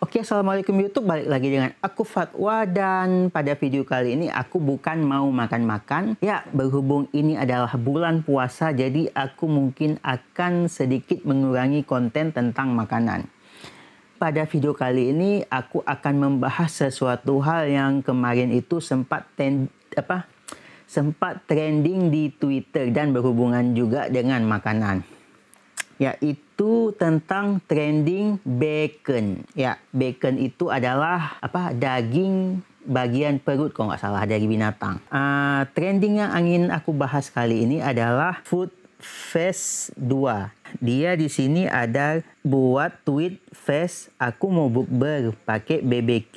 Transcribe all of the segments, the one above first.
Oke, Assalamualaikum YouTube. Balik lagi dengan aku Fatwa dan pada video kali ini aku bukan mau makan-makan. Ya, berhubung ini adalah bulan puasa jadi aku mungkin akan sedikit mengurangi konten tentang makanan. Pada video kali ini aku akan membahas sesuatu hal yang kemarin itu sempat ten, apa sempat trending di Twitter dan berhubungan juga dengan makanan yaitu tentang trending bacon. Ya, bacon itu adalah apa? daging bagian perut kalau nggak salah dari binatang. Uh, trending yang angin aku bahas kali ini adalah food Face 2. Dia di sini ada buat tweet Face aku mau bukber pakai BBQ,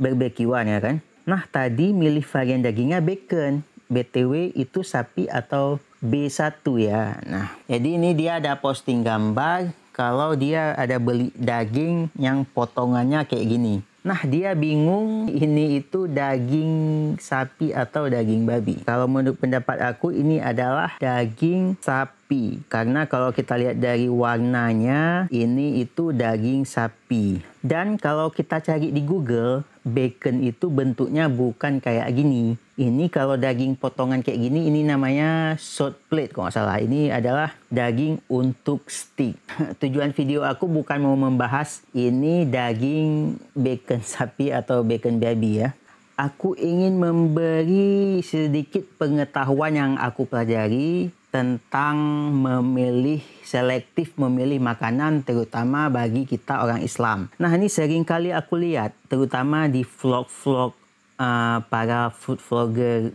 barbekyuan ya kan. Nah tadi milih varian dagingnya bacon. BTW itu sapi atau B1 ya. Nah, jadi ini dia ada posting gambar kalau dia ada beli daging yang potongannya kayak gini. Nah, dia bingung ini itu daging sapi atau daging babi. Kalau menurut pendapat aku ini adalah daging sapi. Karena kalau kita lihat dari warnanya, ini itu daging sapi. Dan kalau kita cari di Google, bacon itu bentuknya bukan kayak gini. Ini kalau daging potongan kayak gini, ini namanya short plate kalau nggak salah. Ini adalah daging untuk steak. Tujuan video aku bukan mau membahas ini daging bacon sapi atau bacon babi ya. Aku ingin memberi sedikit pengetahuan yang aku pelajari tentang memilih selektif memilih makanan terutama bagi kita orang Islam. Nah ini sering kali aku lihat terutama di vlog-vlog uh, para food vlogger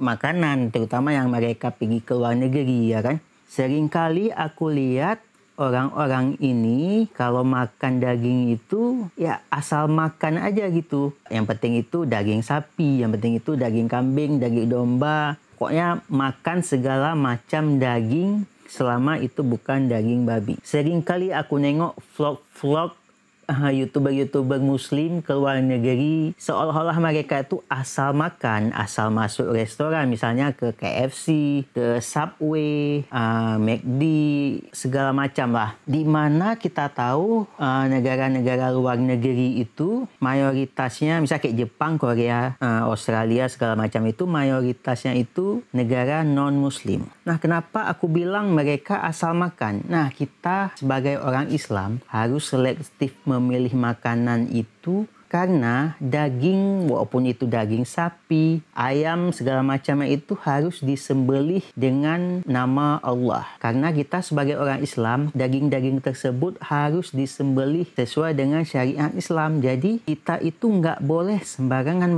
makanan, terutama yang mereka pergi ke luar negeri ya kan. Seringkali aku lihat orang-orang ini kalau makan daging itu ya asal makan aja gitu. Yang penting itu daging sapi, yang penting itu daging kambing, daging domba. Pokoknya makan segala macam daging selama itu bukan daging babi. Seringkali aku nengok vlog-vlog youtuber-youtuber muslim ke luar negeri seolah-olah mereka itu asal makan, asal masuk restoran misalnya ke KFC, ke Subway, uh, ah, McD, segala macam lah. Di mana kita tahu negara ah, negara-negara luar negeri itu mayoritasnya misalnya kayak Jepang, Korea, uh, Australia segala macam itu mayoritasnya itu negara non-muslim. Nah kenapa aku bilang mereka asal makan? Nah kita sebagai orang Islam harus selektif mem memilih makanan itu karena daging walaupun itu daging sapi, ayam segala macamnya itu harus disembelih dengan nama Allah. Karena kita sebagai orang Islam, daging-daging tersebut harus disembelih sesuai dengan syariat Islam. Jadi kita itu nggak boleh sembarangan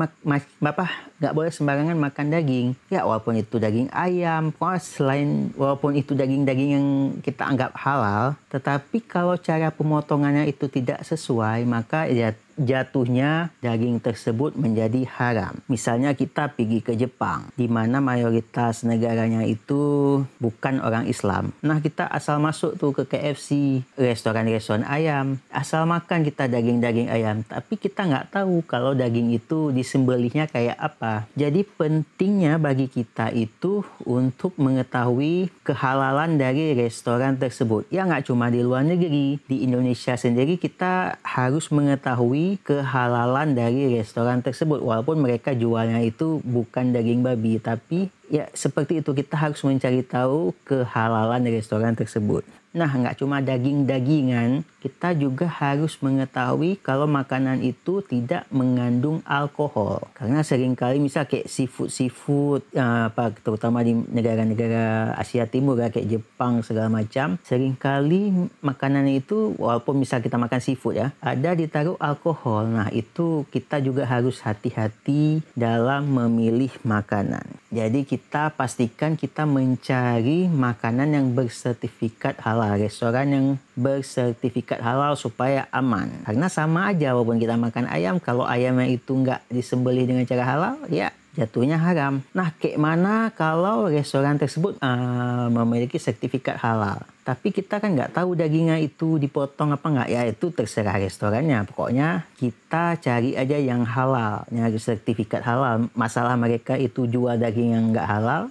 apa nggak boleh sembarangan makan daging. Ya walaupun itu daging ayam, selain walaupun itu daging-daging yang kita anggap halal, tetapi kalau cara pemotongannya itu tidak sesuai, maka ya jatuhnya daging tersebut menjadi haram. Misalnya kita pergi ke Jepang, di mana mayoritas negaranya itu bukan orang Islam. Nah kita asal masuk tuh ke KFC, restoran-restoran ayam, asal makan kita daging-daging ayam, tapi kita nggak tahu kalau daging itu disembelihnya kayak apa. Jadi pentingnya bagi kita itu untuk mengetahui kehalalan dari restoran tersebut. Ya nggak cuma di luar negeri, di Indonesia sendiri kita harus mengetahui kehalalan dari restoran tersebut walaupun mereka jualnya itu bukan daging babi tapi ya seperti itu kita harus mencari tahu kehalalan restoran tersebut. Nah, nggak cuma daging-dagingan, kita juga harus mengetahui kalau makanan itu tidak mengandung alkohol. Karena seringkali misal kayak seafood-seafood, eh, terutama di negara-negara Asia Timur ya, kayak Jepang segala macam, seringkali makanan itu walaupun misal kita makan seafood ya, ada ditaruh alkohol. Nah, itu kita juga harus hati-hati dalam memilih makanan. Jadi kita pastikan kita mencari makanan yang bersertifikat halal adalah restoran yang bersertifikat halal supaya aman. Karena sama aja walaupun kita makan ayam, kalau ayamnya itu nggak disembelih dengan cara halal, ya jatuhnya haram. Nah, kayak mana kalau restoran tersebut uh, memiliki sertifikat halal? Tapi kita kan nggak tahu dagingnya itu dipotong apa nggak. Ya itu terserah restorannya. Pokoknya kita cari aja yang halal, nyari sertifikat halal. Masalah mereka itu jual daging yang nggak halal,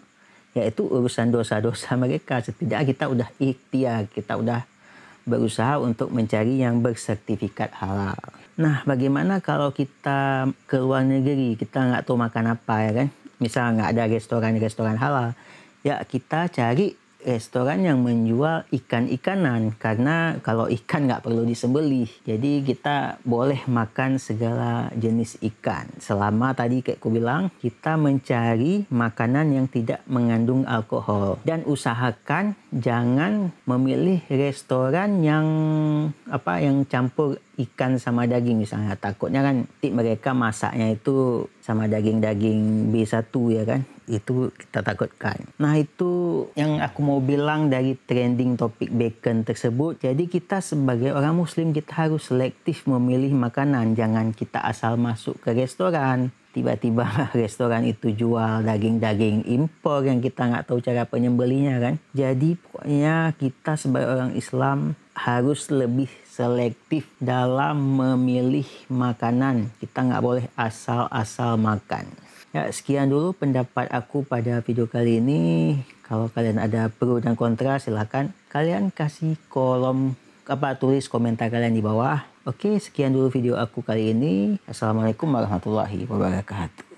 yaitu urusan dosa-dosa mereka. Setidaknya kita udah ikhtiar, kita udah berusaha untuk mencari yang bersertifikat halal. Nah, bagaimana kalau kita ke luar negeri, kita nggak tahu makan apa ya kan? Misal nggak ada restoran-restoran halal, ya kita cari restoran yang menjual ikan-ikanan karena kalau ikan nggak perlu disembelih jadi kita boleh makan segala jenis ikan selama tadi kayak ku bilang kita mencari makanan yang tidak mengandung alkohol dan usahakan jangan memilih restoran yang apa yang campur ikan sama daging misalnya. Takutnya kan mereka masaknya itu sama daging-daging B1 ya kan. Itu kita takutkan. Nah itu yang aku mau bilang dari trending topik bacon tersebut. Jadi kita sebagai orang muslim kita harus selektif memilih makanan. Jangan kita asal masuk ke restoran. Tiba-tiba restoran itu jual daging-daging impor yang kita nggak tahu cara penyembelinya kan. Jadi pokoknya kita sebagai orang Islam harus lebih selektif dalam memilih makanan. Kita nggak boleh asal-asal makan. Ya, sekian dulu pendapat aku pada video kali ini. Kalau kalian ada pro dan kontra, silahkan kalian kasih kolom apa tulis komentar kalian di bawah. Oke, sekian dulu video aku kali ini. Assalamualaikum warahmatullahi wabarakatuh.